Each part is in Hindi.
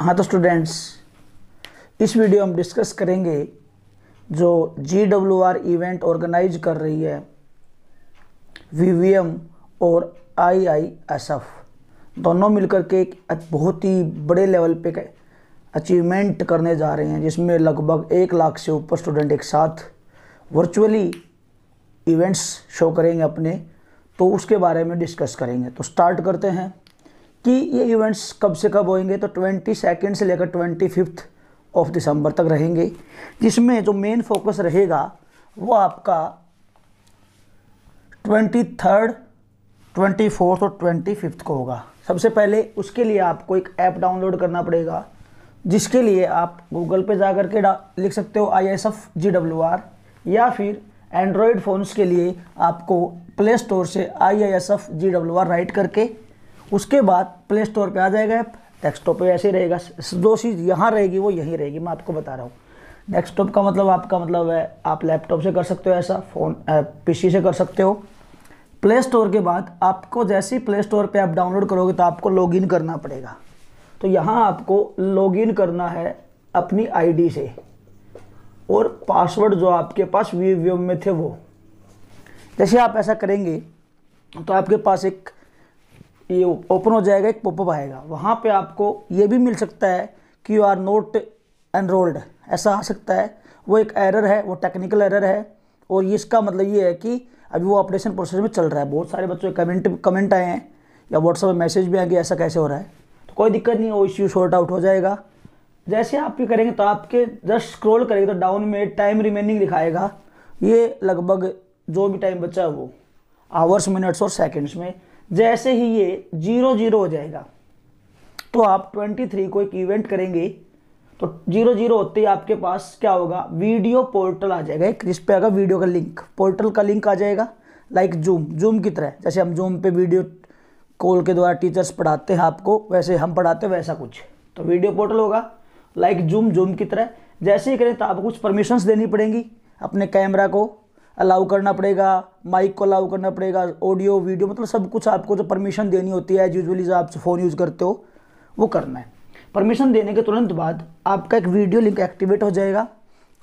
हाँ तो स्टूडेंट्स इस वीडियो हम डिस्कस करेंगे जो G W R event organize कर रही है वी और आई आई एस एफ दोनों मिलकर के एक बहुत ही बड़े लेवल पे अचीवमेंट करने जा रहे हैं जिसमें लगभग एक लाख से ऊपर स्टूडेंट एक साथ वर्चुअली इवेंट्स शो करेंगे अपने तो उसके बारे में डिस्कस करेंगे तो स्टार्ट करते हैं कि ये इवेंट्स कब से कब होंगे तो ट्वेंटी सेकेंड से लेकर ट्वेंटी फिफ्थ ऑफ दिसंबर तक रहेंगे जिसमें जो मेन फोकस रहेगा वो आपका ट्वेंटी थर्ड ट्वेंटी फोर्थ और ट्वेंटी फिफ्थ को होगा सबसे पहले उसके लिए आपको एक ऐप डाउनलोड करना पड़ेगा जिसके लिए आप गूगल पे जा कर के लिख सकते हो I S F G W R या फिर एंड्रॉयड फ़ोन्स के लिए आपको प्ले स्टोर से I I S F G W R write करके उसके बाद प्ले स्टोर पर आ जाएगा ऐप डेस्कटॉप पे ऐसे ही रहेगा जो चीज़ यहाँ रहेगी वो यहीं रहेगी मैं आपको बता रहा हूँ डेस्कटॉप का मतलब आपका मतलब है आप लैपटॉप से कर सकते हो ऐसा फ़ोन पीसी से कर सकते हो प्ले स्टोर के बाद आपको जैसे ही प्ले स्टोर पर आप डाउनलोड करोगे तो आपको लॉगिन करना पड़ेगा तो यहाँ आपको लॉगिन करना है अपनी डी से और पासवर्ड जो आपके पास वी में थे वो जैसे आप ऐसा करेंगे तो आपके पास एक ये ओपन हो जाएगा एक पॉपअप आएगा वहाँ पे आपको ये भी मिल सकता है कि यू आर नोट एनरोल्ड ऐसा आ सकता है वो एक एरर है वो टेक्निकल एरर है और इसका मतलब ये है कि अभी वो ऑपरेशन प्रोसेस में चल रहा है बहुत सारे बच्चों के कमेंट कमेंट आए हैं या व्हाट्सएप में मैसेज भी आए कि ऐसा कैसे हो रहा है तो कोई दिक्कत नहीं वो इश्यू शॉर्ट आउट हो जाएगा जैसे आप ये करेंगे तो आपके जस्ट स्क्रोल करेंगे तो डाउन में टाइम रिमेनिंग दिखाएगा ये लगभग जो भी टाइम बचा है वो आवर्स मिनट्स और सेकेंड्स में जैसे ही ये जीरो जीरो हो जाएगा तो आप ट्वेंटी थ्री को एक इवेंट करेंगे तो जीरो जीरो होते ही आपके पास क्या होगा वीडियो पोर्टल आ जाएगा एक जिस पे आएगा वीडियो का लिंक पोर्टल का लिंक आ जाएगा लाइक जूम जूम की तरह जैसे हम जूम पे वीडियो कॉल के द्वारा टीचर्स पढ़ाते हैं आपको वैसे हम पढ़ाते हैं वैसा कुछ तो वीडियो पोर्टल होगा लाइक जूम जूम की तरह जैसे ही करें तो आपको कुछ परमिशंस देनी पड़ेंगी अपने कैमरा को अलाउ करना पड़ेगा माइक को अलाउ करना पड़ेगा ऑडियो वीडियो मतलब सब कुछ आपको जो परमिशन देनी होती है एज यूजली जो आप फ़ोन यूज़ करते हो वो करना है परमिशन देने के तुरंत बाद आपका एक वीडियो लिंक एक्टिवेट हो जाएगा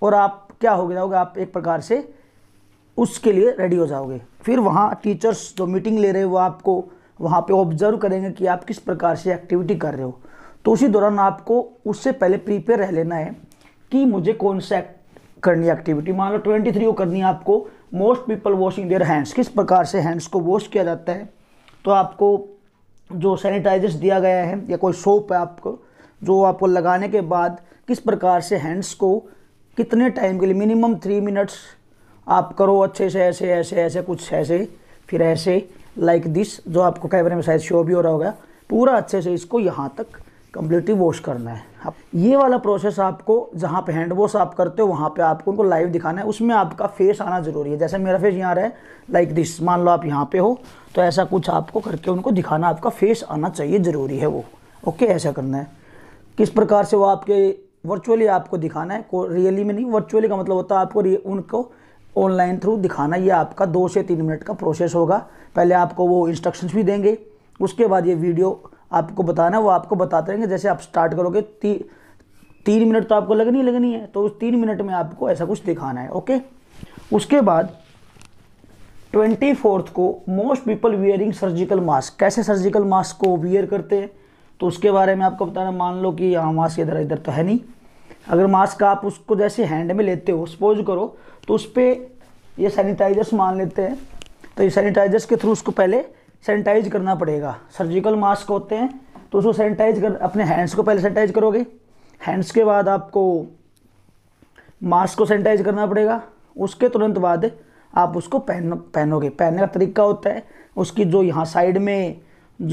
और आप क्या हो जाओगे आप एक प्रकार से उसके लिए रेडी हो जाओगे फिर वहाँ टीचर्स जो मीटिंग ले रहे हैं वो आपको वहाँ पे ऑब्जर्व करेंगे कि आप किस प्रकार से एक्टिविटी कर रहे हो तो उसी दौरान आपको उससे पहले प्रीपेयर रह लेना है कि मुझे कौन सा करनी एक्टिविटी मान लो ट्वेंटी थ्री को करनी है आपको most people washing their hands किस प्रकार से हैंड्स को वॉश किया जाता है तो आपको जो सैनिटाइजर्स दिया गया है या कोई सोप है आपको जो आपको लगाने के बाद किस प्रकार से हैंड्स को कितने टाइम के लिए मिनिमम थ्री मिनट्स आप करो अच्छे से ऐसे ऐसे ऐसे कुछ ऐसे फिर ऐसे लाइक like दिस जो आपको कैमरे में शायद शो भी हो रहा होगा पूरा अच्छे से इसको यहाँ तक कम्प्लीटली वॉश करना है अब ये वाला प्रोसेस आपको जहाँ पे हैंड वॉश आप करते हो वहाँ पे आपको उनको लाइव दिखाना है उसमें आपका फेस आना ज़रूरी है जैसे मेरा फेस यहाँ रहा है लाइक दिस मान लो आप यहाँ पे हो तो ऐसा कुछ आपको करके उनको दिखाना आपका फेस आना चाहिए ज़रूरी है वो ओके ऐसा करना है किस प्रकार से वो आपके वर्चुअली आपको दिखाना है रियली में नहीं वर्चुअली का मतलब होता है आपको उनको ऑनलाइन थ्रू दिखाना ये आपका दो से तीन मिनट का प्रोसेस होगा पहले आपको वो इंस्ट्रक्शंस भी देंगे उसके बाद ये वीडियो आपको बताना है वो आपको बताते रहेंगे जैसे आप स्टार्ट करोगे ती, तीन मिनट तो आपको लगनी लगनी है तो उस तीन मिनट में आपको ऐसा कुछ दिखाना है ओके उसके बाद ट्वेंटी फोर्थ को most people wearing surgical mask कैसे सर्जिकल मास्क को वियर करते हैं तो उसके बारे में आपको बताना मान लो कि यहाँ मास्क इधर इधर तो है नहीं अगर मास्क आप उसको जैसे हैंड में लेते हो सपोज करो तो उस पर ये सैनिटाइजर्स मान लेते हैं तो ये सैनिटाइजर्स के थ्रू उसको पहले सैनिटाइज करना पड़ेगा सर्जिकल मास्क होते हैं तो उसको सैनिटाइज कर अपने हैंड्स को पहले सैनिटाइज करोगे हैंड्स के बाद आपको मास्क को सैनिटाइज करना पड़ेगा उसके तुरंत बाद आप उसको पहन पहनोगे पहनने का तरीका होता है उसकी जो यहाँ साइड में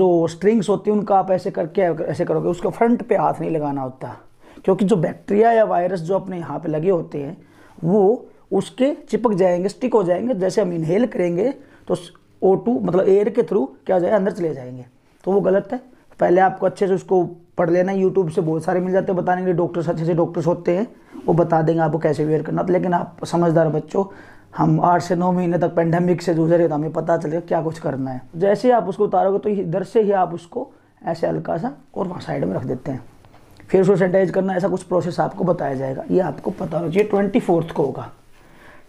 जो स्ट्रिंग्स होती हैं उनका आप ऐसे करके ऐसे करोगे उसको फ्रंट पे हाथ नहीं लगाना होता क्योंकि जो बैक्टीरिया या वायरस जो अपने यहाँ पे लगे होते हैं वो उसके चिपक जाएंगे स्टिक हो जाएंगे जैसे हम इनहेल करेंगे तो ओ टू मतलब एयर e के थ्रू क्या हो जाएगा अंदर चले जाएंगे तो वो गलत है पहले आपको अच्छे से उसको पढ़ लेना यूट्यूब से बहुत सारे मिल जाते हैं बताने के लिए डॉक्टर्स अच्छे से डॉक्टर्स होते हैं वो बता देंगे आपको कैसे वेयर करना लेकिन आप समझदार बच्चों हम आठ से नौ महीने तक पेंडेमिक से जूझ तो हमें पता चलेगा क्या कुछ करना है जैसे ही आप उसको उतारोगे तो इधर से ही आप उसको ऐसे हल्का सा और वहाँ साइड में रख देते हैं फिर उसको सैनिटाइज करना ऐसा कुछ प्रोसेस आपको बताया जाएगा ये आपको पता होना चाहिए ट्वेंटी फोर्थ को होगा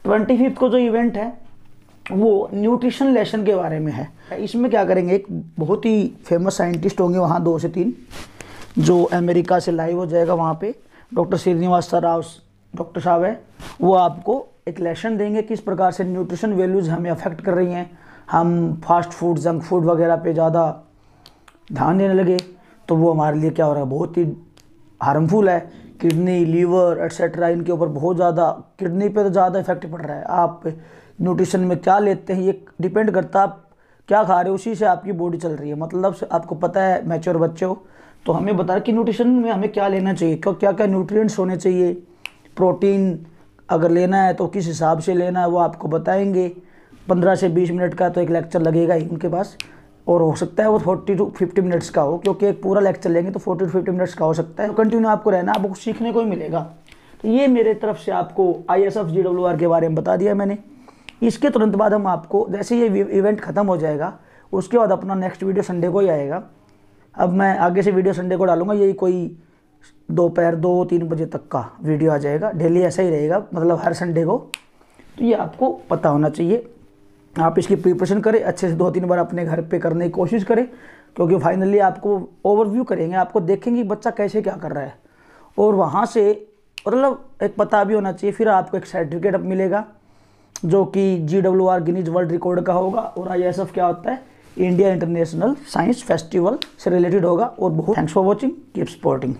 ट्वेंटी फिफ्थ को जो इवेंट है वो न्यूट्रिशन लेसन के बारे में है इसमें क्या करेंगे एक बहुत ही फेमस साइंटिस्ट होंगे वहाँ दो से तीन जो अमेरिका से लाइव हो जाएगा वहाँ पे डॉक्टर श्रीनिवास राव डॉक्टर साहब है वो आपको एक लेसन देंगे किस प्रकार से न्यूट्रिशन वैल्यूज़ हमें अफेक्ट कर रही हैं हम फास्ट फूड जंक फूड वगैरह पे ज़्यादा ध्यान देने लगे तो वो हमारे लिए क्या हो रहा है बहुत ही हार्मफुल है किडनी लीवर एट्सेट्रा इनके ऊपर बहुत ज़्यादा किडनी पे तो ज़्यादा इफेक्ट पड़ रहा है आप न्यूट्रिशन में क्या लेते हैं ये डिपेंड करता आप क्या खा रहे हो उसी से आपकी बॉडी चल रही है मतलब आपको पता है मैच्योर बच्चे हो तो हमें बता कि न्यूट्रिशन में हमें क्या लेना चाहिए क्यों क्या क्या न्यूट्रिएंट्स होने चाहिए प्रोटीन अगर लेना है तो किस हिसाब से लेना है वो आपको बताएंगे पंद्रह से बीस मिनट का तो एक लेक्चर लगेगा ही उनके पास और हो सकता है वो फोर्टी टू फिफ्टी मिनट्स का हो क्योंकि एक पूरा लेक्चर लेंगे तो फोर्टी टू फिफ्टी मिनट्स का हो सकता है तो कंटिन्यू आपको रहना आपको सीखने को ही मिलेगा तो ये मेरे तरफ से आपको I S F G W R के बारे में बता दिया मैंने इसके तुरंत बाद हम आपको जैसे ये इवेंट ख़त्म हो जाएगा उसके बाद अपना नेक्स्ट वीडियो संडे को ही आएगा अब मैं आगे से वीडियो संडे को डालूंगा यही कोई दोपहर दो, दो तीन बजे तक का वीडियो आ जाएगा डेली ऐसा ही रहेगा मतलब हर संडे को तो ये आपको पता होना चाहिए आप इसकी प्रिपरेशन करें अच्छे से दो तीन बार अपने घर पे करने की कोशिश करें क्योंकि फाइनली आपको ओवरव्यू करेंगे आपको देखेंगे बच्चा कैसे क्या कर रहा है और वहाँ से मतलब एक पता भी होना चाहिए फिर आपको एक सर्टिफिकेट मिलेगा जो कि G W R Guinness World Record का होगा और आई एस एफ क्या होता है इंडिया इंटरनेशनल साइंस फेस्टिवल से रिलेटेड होगा और बहुत thanks for watching keep sporting